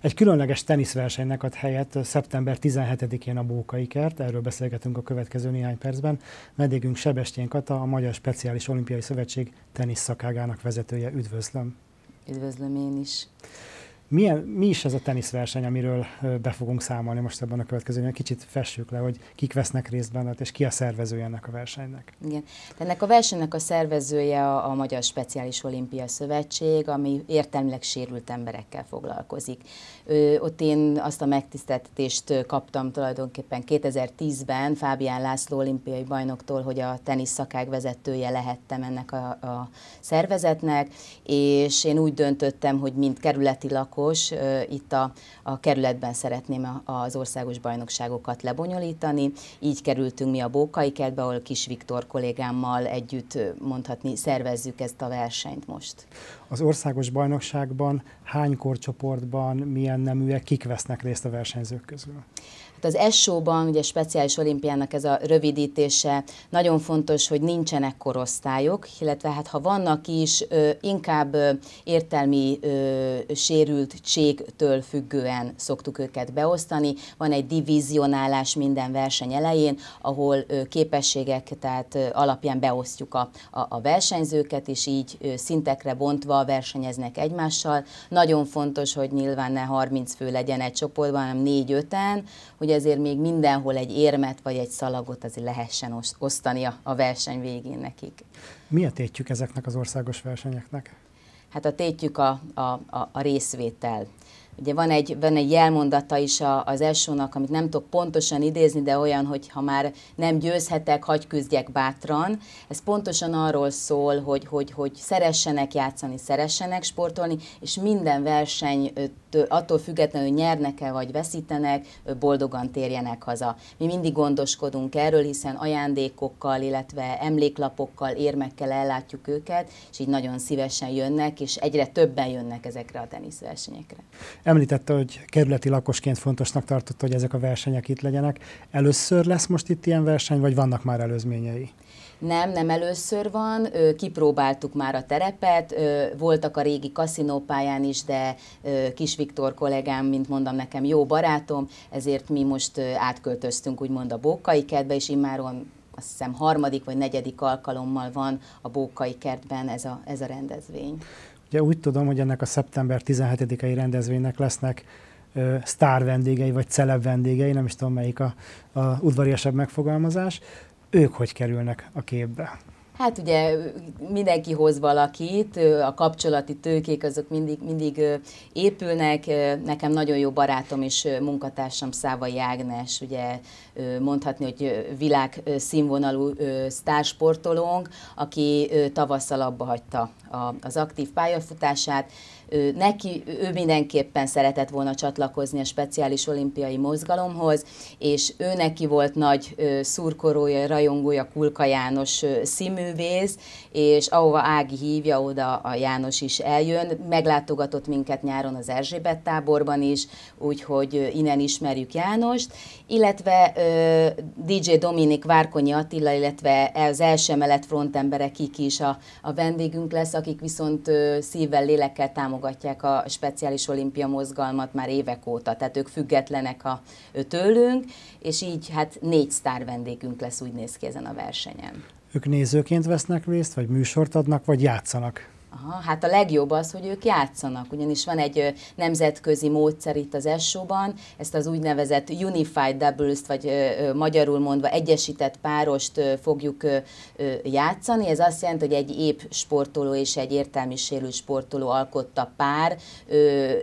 Egy különleges teniszversenynek ad helyet szeptember 17-én a Bókai kert, erről beszélgetünk a következő néhány percben. Medégünk Sebestyén Kata, a Magyar Speciális Olimpiai Szövetség tenisz szakágának vezetője. Üdvözlöm! Üdvözlöm én is! Milyen, mi is ez a teniszverseny, amiről be fogunk számolni most ebben a következőben? Kicsit fessük le, hogy kik vesznek részt benne, és ki a szervezője ennek a versenynek. Igen. Ennek a versenynek a szervezője a, a Magyar Speciális Olimpia Szövetség, ami értelmileg sérült emberekkel foglalkozik. Ö, ott én azt a megtiszteltetést kaptam tulajdonképpen 2010-ben Fábián László olimpiai bajnoktól, hogy a tenisz szakák vezetője lehettem ennek a, a szervezetnek, és én úgy döntöttem, hogy mind kerületi lakó játékos itt a, a kerületben szeretném az országos bajnokságokat lebonyolítani. Így kerültünk mi a Bókai kertbe, ahol Kis Viktor kollégámmal együtt mondhatni szervezzük ezt a versenyt most. Az országos bajnokságban hány korcsoportban, milyen neműek, kik vesznek részt a versenyzők közül? Hát az SO-ban, ugye speciális olimpiának ez a rövidítése, nagyon fontos, hogy nincsenek korosztályok, illetve hát ha vannak is, inkább értelmi sérültségtől függően szoktuk őket beosztani. Van egy divizionálás minden verseny elején, ahol képességek tehát alapján beosztjuk a, a, a versenyzőket, és így szintekre bontva versenyeznek egymással. Nagyon fontos, hogy nyilván ne 30 fő legyen egy csoportban, hanem 4-5-en, hogy ezért még mindenhol egy érmet vagy egy szalagot azért lehessen osztani a, verseny végén nekik. Mi a tétjük ezeknek az országos versenyeknek? Hát a tétjük a, a, a, a részvétel Ugye van egy, van egy jelmondata is a, az elsőnak, amit nem tudok pontosan idézni, de olyan, hogy ha már nem győzhetek, hagy küzdjek bátran. Ez pontosan arról szól, hogy, hogy, hogy szeressenek játszani, szeressenek sportolni, és minden verseny attól függetlenül nyernek-e vagy veszítenek, boldogan térjenek haza. Mi mindig gondoskodunk erről, hiszen ajándékokkal, illetve emléklapokkal, érmekkel ellátjuk őket, és így nagyon szívesen jönnek, és egyre többen jönnek ezekre a teniszversenyekre. Említette, hogy kerületi lakosként fontosnak tartotta, hogy ezek a versenyek itt legyenek. Először lesz most itt ilyen verseny, vagy vannak már előzményei? Nem, nem először van, kipróbáltuk már a terepet, voltak a régi kaszinópályán is, de Kis Viktor kollégám, mint mondom nekem, jó barátom, ezért mi most átköltöztünk úgymond a Bókai kertbe, és immáron azt hiszem harmadik vagy negyedik alkalommal van a Bókai kertben ez a, ez a rendezvény. Ugye úgy tudom, hogy ennek a szeptember 17-i rendezvénynek lesznek ö, sztár vendégei, vagy celeb vendégei, nem is tudom melyik a, a udvariasabb megfogalmazás. Ők hogy kerülnek a képbe? Hát ugye mindenki hoz valakit, a kapcsolati tőkék azok mindig, mindig épülnek. Nekem nagyon jó barátom és munkatársam Száva Jágnes, ugye mondhatni, hogy világ színvonalú sztársportolónk, aki tavasszal abba hagyta az aktív pályafutását. Neki, ő mindenképpen szeretett volna csatlakozni a speciális olimpiai mozgalomhoz, és ő neki volt nagy szurkorója, rajongója Kulka János színmű, művész, és ahova Ági hívja, oda a János is eljön. Meglátogatott minket nyáron az Erzsébet táborban is, úgyhogy innen ismerjük Jánost, illetve DJ Dominik Várkonyi Attila, illetve az első emelet frontembere kik is a, a vendégünk lesz, akik viszont szívvel, lélekkel támogatják a speciális olimpia mozgalmat már évek óta, tehát ők függetlenek a, tőlünk, és így hát négy sztár vendégünk lesz, úgy néz ki ezen a versenyen. Ők nézőként vesznek részt, vagy műsort adnak, vagy játszanak? Aha, hát a legjobb az, hogy ők játszanak, ugyanis van egy nemzetközi módszer itt az ESSO-ban, ezt az úgynevezett Unified Doubles, vagy magyarul mondva egyesített párost fogjuk játszani. Ez azt jelenti, hogy egy épp sportoló és egy értelmi sérülő sportoló alkotta pár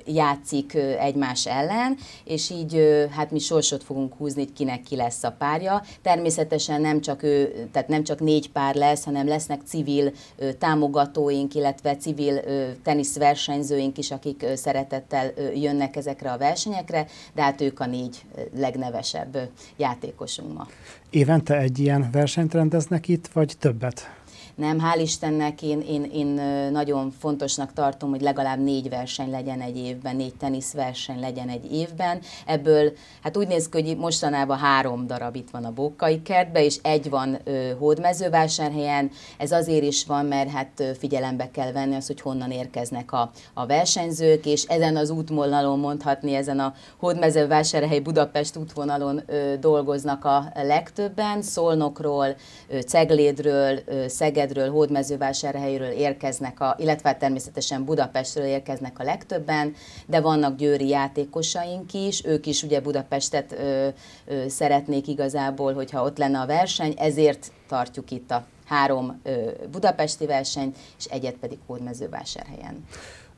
játszik egymás ellen, és így hát mi sorsot fogunk húzni, hogy kinek ki lesz a párja. Természetesen nem csak ő, tehát nem csak négy pár lesz, hanem lesznek civil támogatóink, illetve illetve civil teniszversenyzőink is, akik szeretettel jönnek ezekre a versenyekre, de hát ők a négy legnevesebb játékosunk ma. Évente egy ilyen versenyt rendeznek itt, vagy többet? Nem, hál' Istennek én, én, én nagyon fontosnak tartom, hogy legalább négy verseny legyen egy évben, négy teniszverseny legyen egy évben. Ebből, hát úgy néz ki, hogy mostanában három darab itt van a Bókai kertben, és egy van ö, Hódmezővásárhelyen. Ez azért is van, mert hát figyelembe kell venni azt, hogy honnan érkeznek a, a versenyzők, és ezen az útvonalon mondhatni, ezen a Hódmezővásárhely Budapest útvonalon ö, dolgoznak a legtöbben, Szolnokról, ö, Ceglédről, ö, Szeged Szegedről, Hódmezővásárhelyről érkeznek, a, illetve hát természetesen Budapestről érkeznek a legtöbben, de vannak győri játékosaink is, ők is ugye Budapestet ö, ö, szeretnék igazából, hogyha ott lenne a verseny, ezért tartjuk itt a három ö, budapesti verseny, és egyet pedig Hódmezővásárhelyen.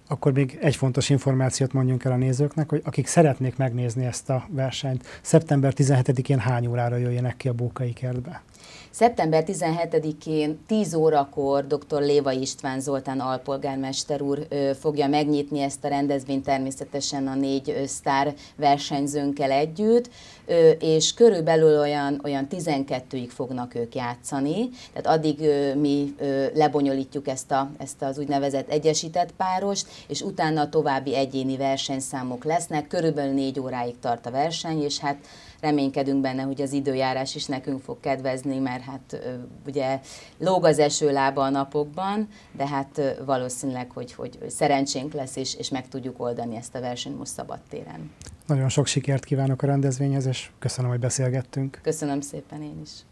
Akkor még egy fontos információt mondjunk el a nézőknek, hogy akik szeretnék megnézni ezt a versenyt, szeptember 17-én hány órára jöjjenek ki a Bókai kertbe? Szeptember 17-én 10 órakor dr. Léva István Zoltán alpolgármester úr fogja megnyitni ezt a rendezvényt természetesen a négy sztár versenyzőnkkel együtt, és körülbelül olyan, olyan 12-ig fognak ők játszani, tehát addig mi lebonyolítjuk ezt, a, ezt az úgynevezett egyesített párost, és utána további egyéni versenyszámok lesznek, körülbelül 4 óráig tart a verseny, és hát reménykedünk benne, hogy az időjárás is nekünk fog kedvezni, mert mert hát ugye lóg az eső lába a napokban, de hát valószínűleg, hogy, hogy szerencsénk lesz, és, és meg tudjuk oldani ezt a versenyt most szabadtéren. Nagyon sok sikert kívánok a rendezvényhez, és köszönöm, hogy beszélgettünk. Köszönöm szépen én is.